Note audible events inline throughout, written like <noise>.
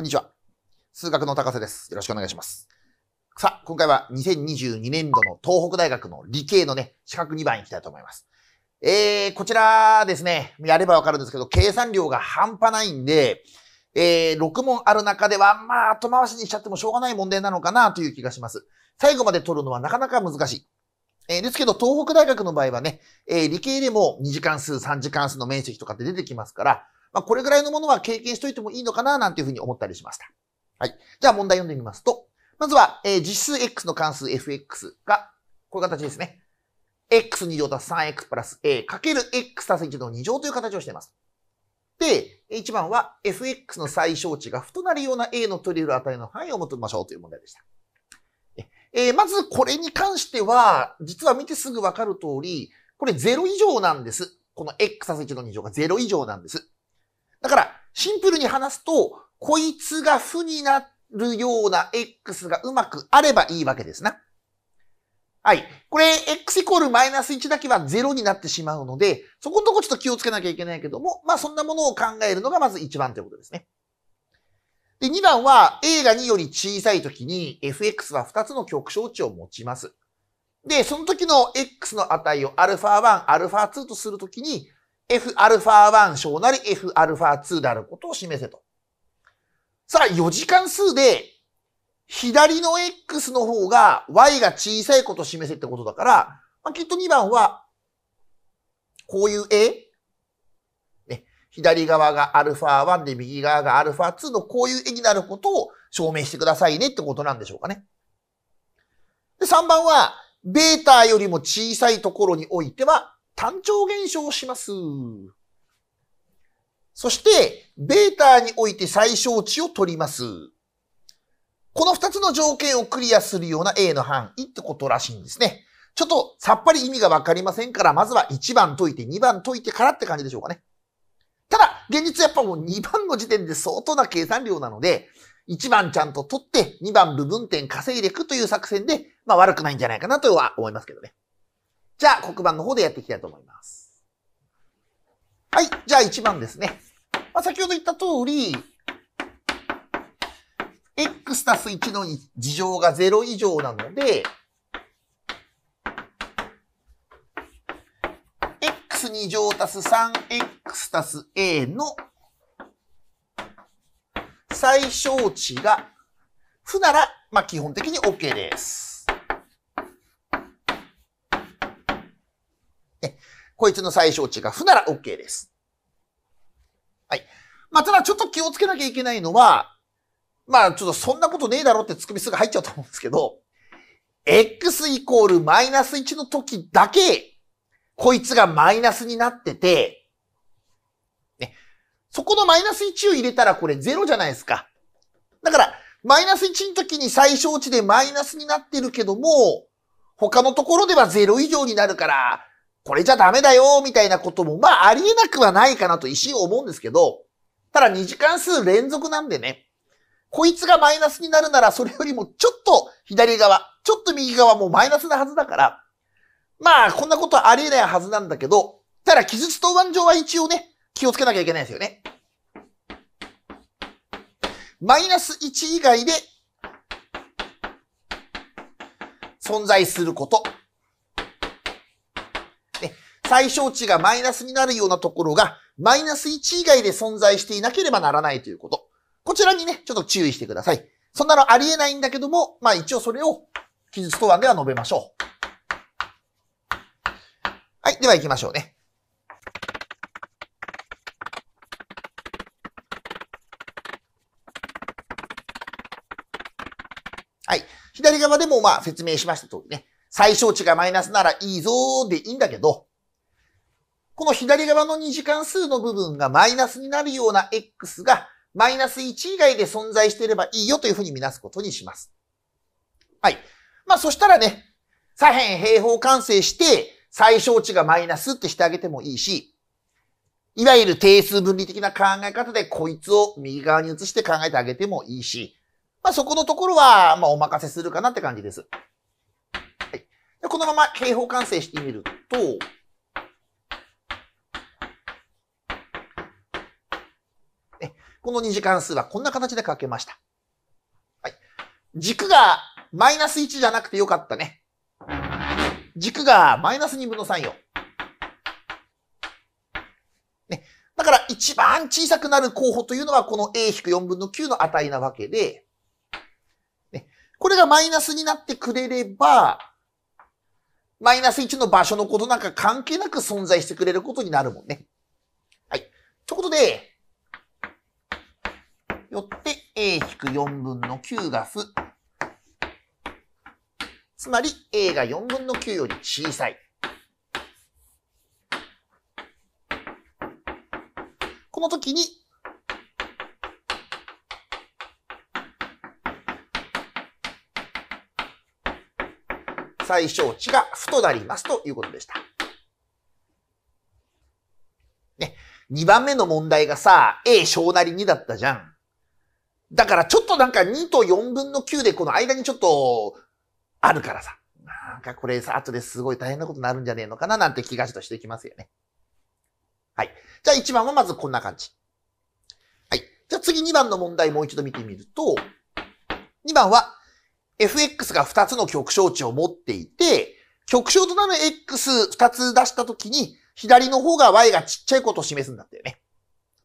こんにちは。数学の高瀬です。よろしくお願いします。さあ、今回は2022年度の東北大学の理系のね、資格2番いきたいと思います。えー、こちらですね、やればわかるんですけど、計算量が半端ないんで、えー、6問ある中では、まあ、後回しにしちゃってもしょうがない問題なのかなという気がします。最後まで取るのはなかなか難しい。えー、ですけど、東北大学の場合はね、えー、理系でも2次関数、3次関数の面積とかって出てきますから、まあ、これぐらいのものは経験しといてもいいのかな、なんていうふうに思ったりしました。はい。じゃあ問題読んでみますと、まずは、えー、実数 x の関数 fx が、こういう形ですね。x2 乗足す 3x プラス a かける x 足す1の2乗という形をしています。で、1番は fx の最小値が負となるような a の取れる値の範囲を求めましょうという問題でした。えー、まずこれに関しては、実は見てすぐわかる通り、これ0以上なんです。この x 足す1の2乗が0以上なんです。だから、シンプルに話すと、こいつが負になるような x がうまくあればいいわけですな。はい。これ、x イコールマイナス1だけは0になってしまうので、そこのとこちょっと気をつけなきゃいけないけども、まあそんなものを考えるのがまず1番ということですね。で、2番は A が2より小さいときに fx は2つの極小値を持ちます。で、その時の x の値を α1、α2 とするときに、Fα1 小なり Fα2 であることを示せと。さあ、4次関数で、左の x の方が y が小さいことを示せってことだから、まあ、きっと2番は、こういう A、ね、左側が α1 で右側が α2 のこういう絵になることを証明してくださいねってことなんでしょうかね。で、3番は、ベータよりも小さいところにおいては、単調減少します。そして、ベータにおいて最小値を取ります。この2つの条件をクリアするような A の範囲ってことらしいんですね。ちょっとさっぱり意味がわかりませんから、まずは1番解いて2番解いてからって感じでしょうかね。ただ、現実やっぱもう2番の時点で相当な計算量なので、1番ちゃんと取って2番部分点稼いでいくという作戦で、まあ悪くないんじゃないかなとは思いますけどね。じゃあ、黒板の方でやっていきたいと思います。はい。じゃあ、1番ですね。まあ、先ほど言った通り、x たす1の事乗が0以上なので、x2 乗たす 3x たす a の最小値が負なら、まあ、基本的に OK です。ね、こいつの最小値が負なら OK です。はい。まあ、ただちょっと気をつけなきゃいけないのは、まあ、ちょっとそんなことねえだろってつくみすぐ入っちゃうと思うんですけど、x イコールマイナス1の時だけ、こいつがマイナスになってて、ね、そこのマイナス1を入れたらこれ0じゃないですか。だから、マイナス1の時に最小値でマイナスになってるけども、他のところでは0以上になるから、これじゃダメだよ、みたいなことも、まあ、ありえなくはないかなと一心思うんですけど、ただ2時間数連続なんでね、こいつがマイナスになるなら、それよりもちょっと左側、ちょっと右側もマイナスなはずだから、まあ、こんなことはありえないはずなんだけど、ただ、記述答案上は一応ね、気をつけなきゃいけないですよね。マイナス1以外で存在すること。対象値がマイナスになるようなところが、マイナス1以外で存在していなければならないということ。こちらにね、ちょっと注意してください。そんなのありえないんだけども、まあ一応それを記述答案では述べましょう。はい、では行きましょうね。はい。左側でもまあ説明しました通りね。最小値がマイナスならいいぞーでいいんだけど、この左側の2次関数の部分がマイナスになるような x がマイナス1以外で存在していればいいよというふうに見なすことにします。はい。まあそしたらね、左辺平方完成して、最小値がマイナスってしてあげてもいいし、いわゆる定数分離的な考え方でこいつを右側に移して考えてあげてもいいし、まあそこのところは、まあお任せするかなって感じです。はい。でこのまま平方完成してみると、この2次関数はこんな形で書けました。はい。軸がマイナス1じゃなくてよかったね。軸がマイナス2分の3よ。ね。だから一番小さくなる候補というのはこの a-4 分の9の値なわけで、ね、これがマイナスになってくれれば、マイナス1の場所のことなんか関係なく存在してくれることになるもんね。はい。ということで、よって A-4 分の9が負。つまり A が4分の9より小さい。この時に、最小値が負となりますということでした。ね、2番目の問題がさ、A 小なり2だったじゃん。だからちょっとなんか2と4分の9でこの間にちょっとあるからさ。なんかこれさ、後ですごい大変なことになるんじゃねえのかななんて気がちとしてきますよね。はい。じゃあ1番はまずこんな感じ。はい。じゃあ次2番の問題もう一度見てみると、2番は FX が2つの極小値を持っていて、極小となる X2 つ出したときに、左の方が Y がちっちゃいことを示すんだったよね。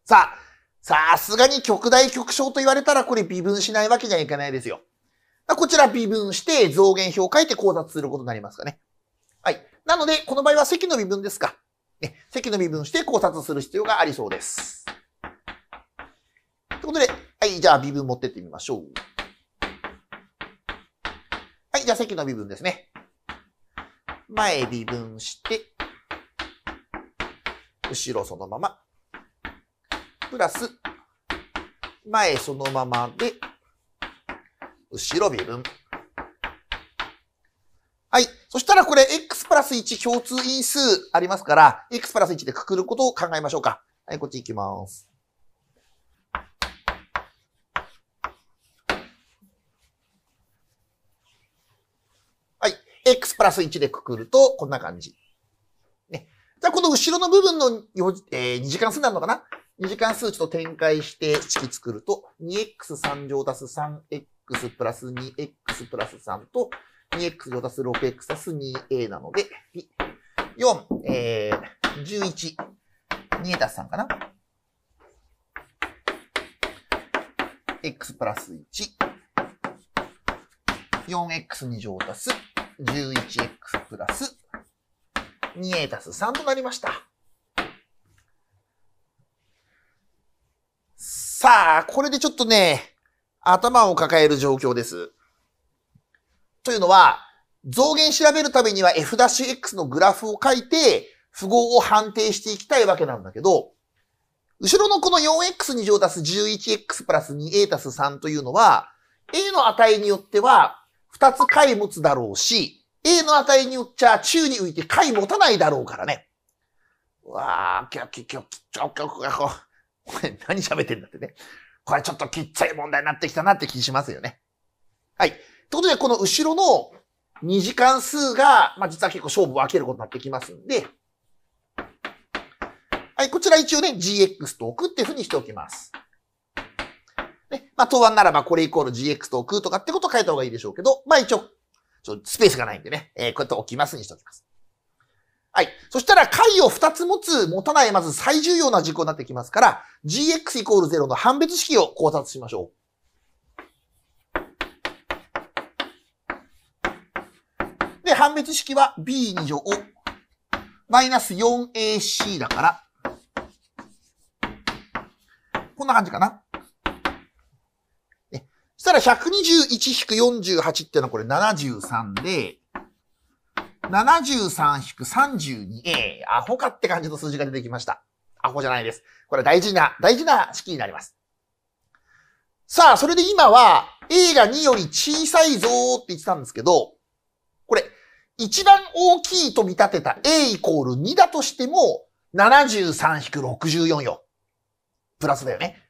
さあ、さすがに極大極小と言われたらこれ微分しないわけにはいかないですよ。こちら微分して増減表を書いて考察することになりますかね。はい。なので、この場合は積の微分ですか。ね、積の微分して考察する必要がありそうです。ということで、はい、じゃあ微分持ってってみましょう。はい、じゃあ積の微分ですね。前微分して、後ろそのまま。プラス、前そのままで、後ろ微分。はい。そしたらこれ、x プラス1共通因数ありますから、x プラス1でくくることを考えましょうか。はい、こっち行きます。はい。x プラス1でくくると、こんな感じ。ね。じゃあ、この後ろの部分の、えー、2次関数になるのかな2次関数値と展開して式作ると、2x3 乗足す 3x プラス 2x プラス3と、2x 乗足す 6x 足す 2a なので、4、えー、11、2a 足す3かな。x プラス1、4x2 乗足す 11x プラス 2a 足す3となりました。さあ、これでちょっとね、頭を抱える状況です。というのは、増減調べるためには f'x のグラフを書いて、符号を判定していきたいわけなんだけど、後ろのこの 4x2 乗足す 11x プラス 2a 足す3というのは、a の値によっては2つ解持つだろうし、a の値によっちゃ宙に浮いて解持たないだろうからね。うわー、キャキャキャキャキャキャキャ。こ <laughs> れ何喋ってんだってね。これちょっときっちゃい問題になってきたなって気しますよね。はい。ってことで、この後ろの2時間数が、まあ、実は結構勝負を分けることになってきますんで、はい、こちら一応ね、GX と置くっていうふうにしておきます。ね、まあ、答案ならばこれイコール GX と置くとかってことを書いた方がいいでしょうけど、まあ一応、ちょスペースがないんでね、えー、こうやって置きますにしておきます。はい。そしたら解を2つ持つ、持たない、まず最重要な事項になってきますから、gx イコール0の判別式を考察しましょう。で、判別式は b2 乗、マイナス 4ac だから、こんな感じかな。そしたら121-48っていうのはこれ73で、73-32A。アホかって感じの数字が出てきました。アホじゃないです。これ大事な、大事な式になります。さあ、それで今は A が2より小さいぞーって言ってたんですけど、これ、一番大きいと見立てた A イコール2だとしても、73-64よ。プラスだよね。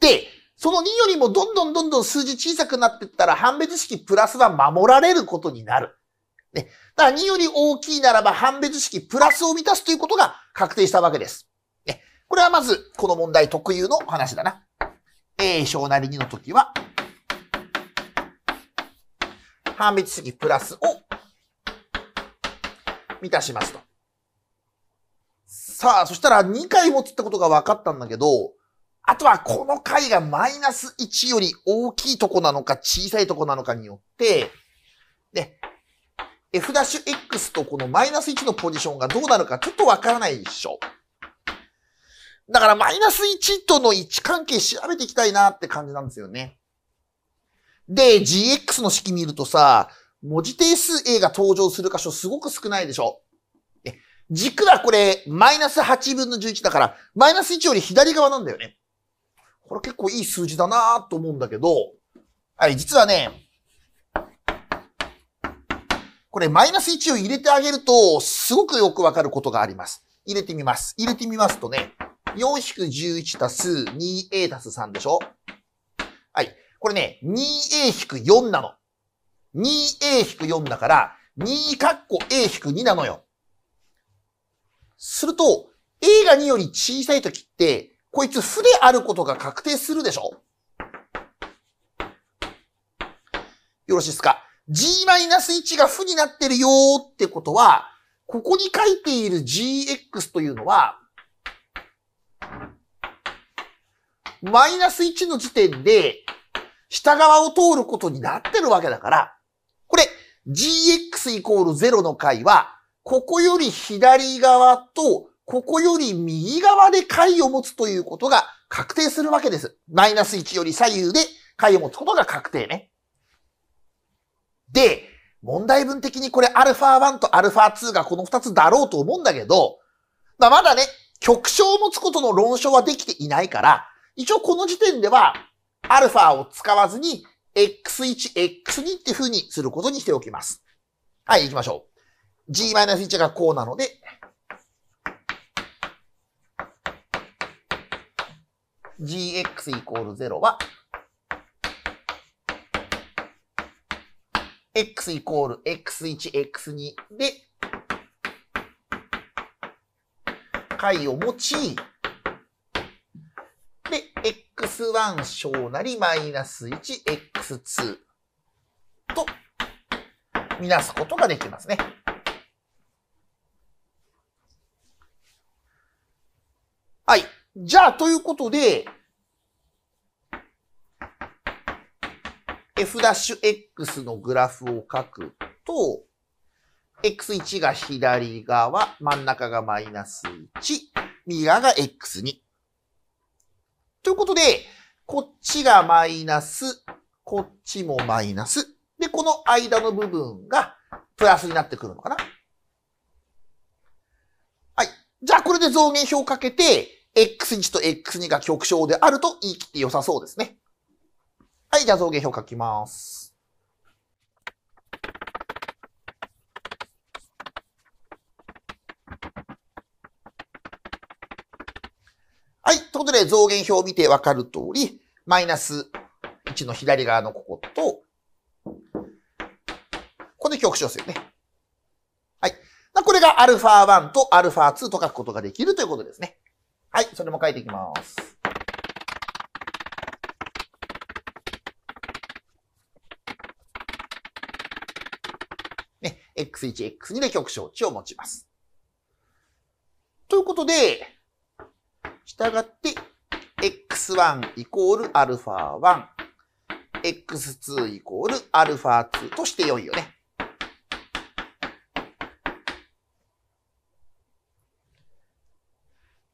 で、その2よりもどんどんどんどん数字小さくなってったら判別式プラスは守られることになる。ね、だから2より大きいならば判別式プラスを満たすということが確定したわけです。ね、これはまず、この問題特有の話だな。A 小なり2の時は、判別式プラスを満たしますと。さあ、そしたら2回持つってことが分かったんだけど、あとはこの解がマイナス1より大きいとこなのか小さいとこなのかによって、f'x とこのマイナス1のポジションがどうなるかちょっとわからないでしょ。だからマイナス1との位置関係調べていきたいなって感じなんですよね。で、gx の式見るとさ、文字定数 a が登場する箇所すごく少ないでしょ。軸はこれ、マイナス8分の11だから、マイナス1より左側なんだよね。これ結構いい数字だなと思うんだけど、はい、実はね、これマイナス1を入れてあげると、すごくよくわかることがあります。入れてみます。入れてみますとね、4-11たす 2a たす3でしょはい。これね、2a-4 なの。2a-4 だから、2かっこ a-2 なのよ。すると、a が2より小さいときって、こいつ負であることが確定するでしょよろしいですか G-1 が負になってるよってことは、ここに書いている GX というのは、マイナス1の時点で、下側を通ることになってるわけだから、これ、gx イコール0の解は、ここより左側と、ここより右側で解を持つということが確定するわけです。マイナス1より左右で解を持つことが確定ね。で、問題文的にこれ α1 と α2 がこの2つだろうと思うんだけど、まあ、まだね、極小を持つことの論証はできていないから、一応この時点では、α を使わずに、x1、x2 って風にすることにしておきます。はい、行きましょう。g-1 がこうなので、gx イコール0は、x イコール x1、x2 で、解を用い、で、x1 小なりマイナス 1x2 とみなすことができますね。はい。じゃあ、ということで、f'x のグラフを書くと、x1 が左側、真ん中がマイナス1、右側が x2。ということで、こっちがマイナス、こっちもマイナス。で、この間の部分がプラスになってくるのかな。はい。じゃあ、これで増減表をかけて、x1 と x2 が極小であると言い切って良さそうですね。はい、じゃあ増減表書きます。はい、ということで増減表を見てわかる通り、マイナス1の左側のここと、ここで極小数よね。はい。これが α1 と α2 と書くことができるということですね。はい、それも書いていきます。X1、X2 で極小値を持ちます。ということで、従って、X1 イコール α1、X2 イコール α2 として良いよね。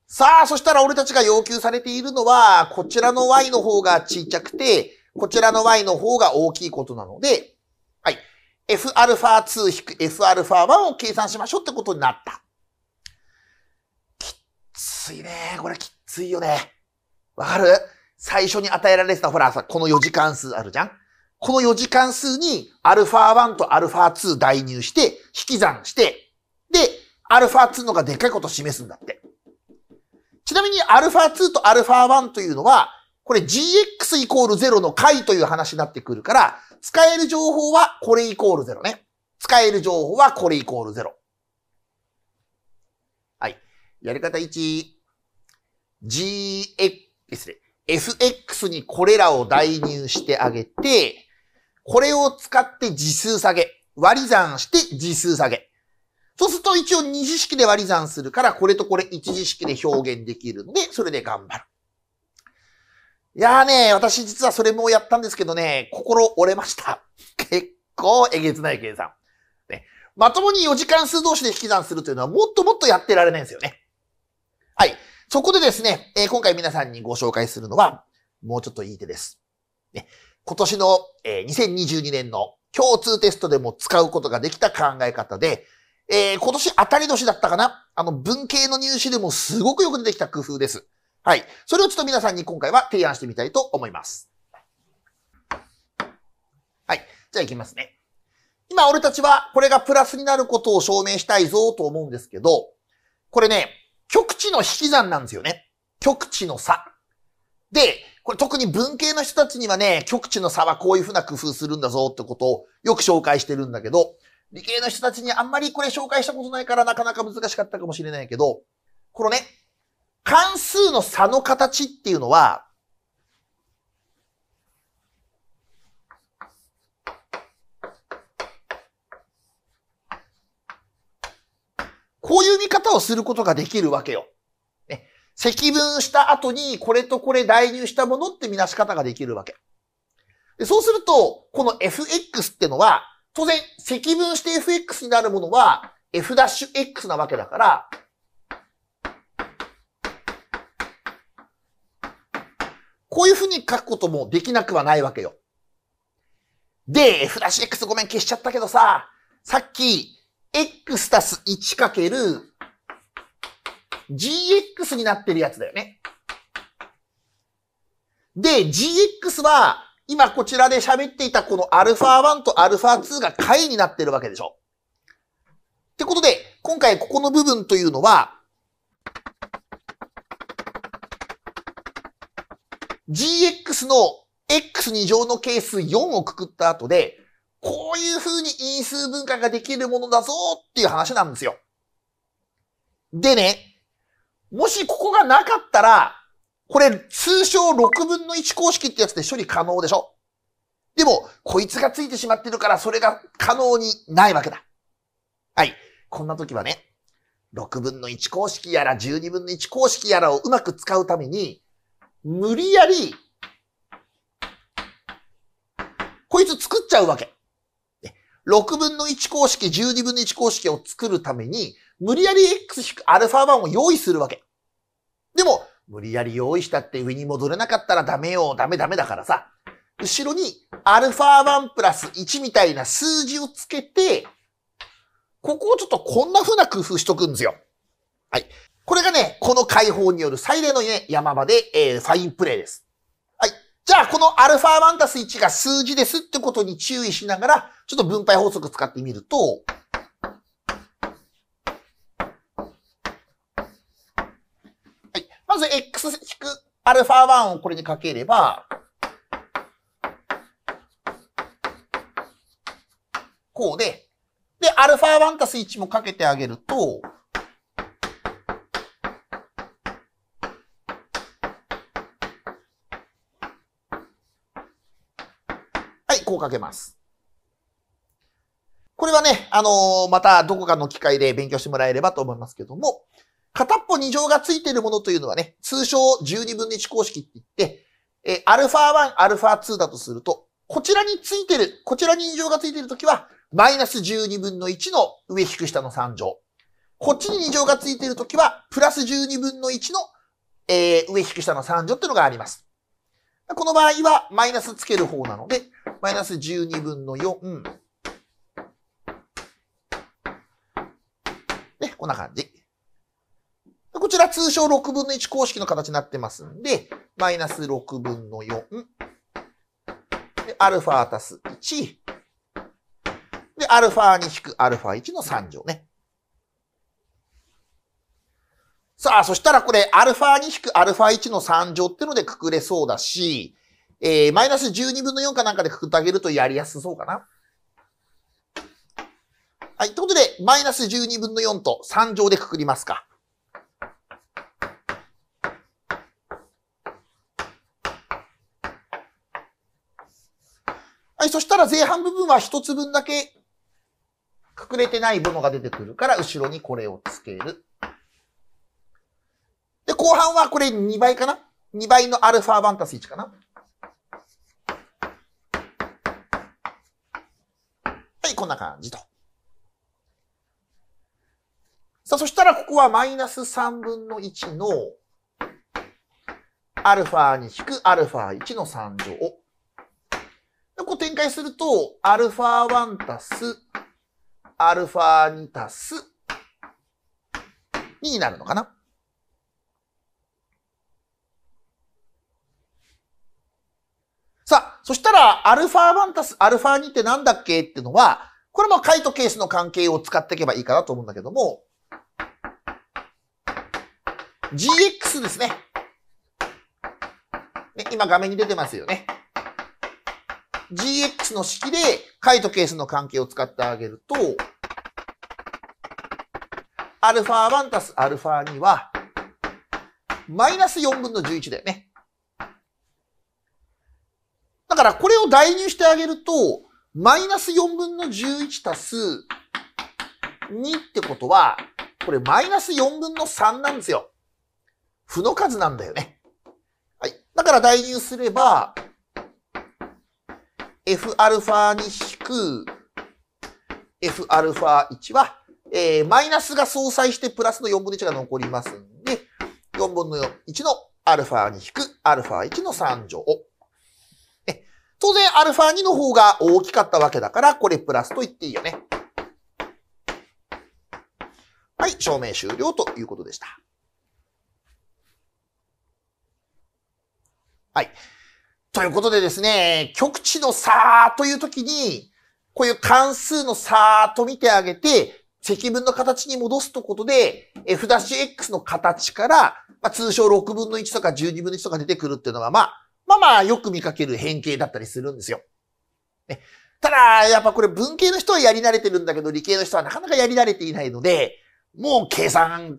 さあ、そしたら俺たちが要求されているのは、こちらの y の方が小さくて、こちらの y の方が大きいことなので、Fα2-Fα1 を計算しましょうってことになった。きついね。これきついよね。わかる最初に与えられてた、ほらさ、この4次関数あるじゃんこの4次関数に α1 と α2 代入して、引き算して、で、α2 のがでっかいことを示すんだって。ちなみに α2 と α1 というのは、これ GX イコール0の解という話になってくるから、使える情報はこれイコール0ね。使える情報はこれイコール0。はい。やり方1、GX、すね。FX にこれらを代入してあげて、これを使って時数下げ。割り算して時数下げ。そうすると一応二次式で割り算するから、これとこれ一次式で表現できるんで、それで頑張る。いやーね、私実はそれもやったんですけどね、心折れました。<laughs> 結構えげつない計算。ね、まともに4時間数同士で引き算するというのはもっともっとやってられないんですよね。はい。そこでですね、えー、今回皆さんにご紹介するのは、もうちょっといい手です。ね、今年の、えー、2022年の共通テストでも使うことができた考え方で、えー、今年当たり年だったかなあの、文系の入試でもすごくよく出てきた工夫です。はい。それをちょっと皆さんに今回は提案してみたいと思います。はい。じゃあ行きますね。今俺たちはこれがプラスになることを証明したいぞと思うんですけど、これね、極地の引き算なんですよね。極地の差。で、これ特に文系の人たちにはね、極地の差はこういうふうな工夫するんだぞってことをよく紹介してるんだけど、理系の人たちにあんまりこれ紹介したことないからなかなか難しかったかもしれないけど、このね、関数の差の形っていうのは、こういう見方をすることができるわけよ。ね、積分した後にこれとこれ代入したものって見なし方ができるわけ。でそうすると、この fx ってのは、当然積分して fx になるものは f'x なわけだから、こういうふうに書くこともできなくはないわけよ。で、f ラッシュ x ごめん消しちゃったけどさ、さっき、x 足す1る、g x になってるやつだよね。で、gx は、今こちらで喋っていたこの α1 と α2 が解になってるわけでしょ。ってことで、今回ここの部分というのは、GX の X2 乗の係数4をくくった後で、こういう風に因数分解ができるものだぞっていう話なんですよ。でね、もしここがなかったら、これ通称6分の1公式ってやつで処理可能でしょでも、こいつがついてしまってるからそれが可能にないわけだ。はい。こんな時はね、6分の1公式やら12分の1公式やらをうまく使うために、無理やり、こいつ作っちゃうわけ。6分の1公式、12分の1公式を作るために、無理やり X-α1 を用意するわけ。でも、無理やり用意したって上に戻れなかったらダメよ、ダメダメだからさ。後ろに α1 プラス1みたいな数字をつけて、ここをちょっとこんな風な工夫しとくんですよ。はい。これがね、この解放による最大の、ね、山場で、えー、ファインプレーです。はい。じゃあ、このアルファマンタス1が数字ですってことに注意しながら、ちょっと分配法則使ってみると、はい。まず、x 引くアルファ1をこれにかければ、こうで、で、アルファ1たす1もかけてあげると、こうかけます。これはね、あのー、またどこかの機会で勉強してもらえればと思いますけども、片っぽ2乗がついているものというのはね、通称12分の1公式って言って、えフ α1、α2 だとすると、こちらについてる、こちらに2乗がついているときは、マイナス12分の1の上引く下の3乗。こっちに2乗がついているときは、プラス12分の1の、えー、上引く下の3乗っていうのがあります。この場合は、マイナスつける方なので、マイナス12分の4。で、こんな感じ。こちら通称6分の1公式の形になってますんで、マイナス6分の4。で、アルファ足す1。で、アルファ2引くアルファ1の3乗ね。さあ、そしたらこれ、アルファ2引くアルファ1の3乗ってのでくくれそうだし、えー、マイナス12分の4かなんかでくくってあげるとやりやすそうかな。はい。ということで、マイナス12分の4と3乗でくくりますか。はい。そしたら前半部分は1つ分だけくくれてないものが出てくるから、後ろにこれをつける。で、後半はこれ2倍かな ?2 倍のアルファバンタス1かな、こんな感じと。さあ、そしたらここはマイナス3分の1のアルファに引くアルファ1の3乗。で、こう展開すると、アルファ1たす、アルファ2たす、になるのかな。そしたら、アルファ1タすアルファ2ってなんだっけっていうのは、これも解と係数の関係を使っていけばいいかなと思うんだけども、gx ですね。ね今画面に出てますよね。gx の式で解と係数の関係を使ってあげると、アルファ1たすアルファ2は、マイナス4分の11だよね。からこれを代入してあげると、マイナス4分の11たす2ってことは、これマイナス4分の3なんですよ。負の数なんだよね。はい。だから代入すれば、Fα 2引く Fα1 は、えー、マイナスが相殺してプラスの4分の1が残りますんで、4分の1の α 2引く α1 の3乗。当然、アルファ2の方が大きかったわけだから、これプラスと言っていいよね。はい、証明終了ということでした。はい。ということでですね、極値の差という時に、こういう関数の差と見てあげて、積分の形に戻すとことで、f-x の形から、まあ、通称6分の1とか12分の1とか出てくるっていうのは、まあ、まあまあよく見かける変形だったりするんですよ。ね、ただ、やっぱこれ文系の人はやり慣れてるんだけど、理系の人はなかなかやり慣れていないので、もう計算、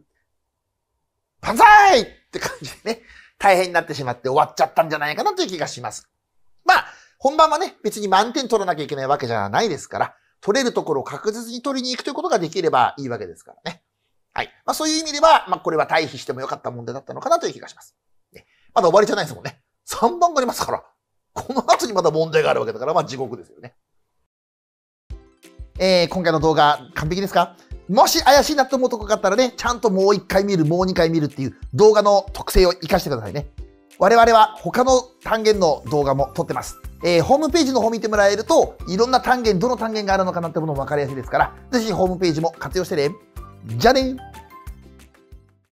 万歳って感じでね、大変になってしまって終わっちゃったんじゃないかなという気がします。まあ、本番はね、別に満点取らなきゃいけないわけじゃないですから、取れるところを確実に取りに行くということができればいいわけですからね。はい。まあそういう意味では、まあこれは対比してもよかった問題だったのかなという気がします。ね、まだ終わりじゃないですもんね。3番がありますから、この後にまた問題があるわけだから、まあ地獄ですよね。えー、今回の動画完璧ですかもし怪しいなと思うとこがあったらね、ちゃんともう一回見る、もう二回見るっていう動画の特性を活かしてくださいね。我々は他の単元の動画も撮ってます。えー、ホームページの方見てもらえると、いろんな単元、どの単元があるのかなってものも分かりやすいですから、ぜひホームページも活用してね。じゃあね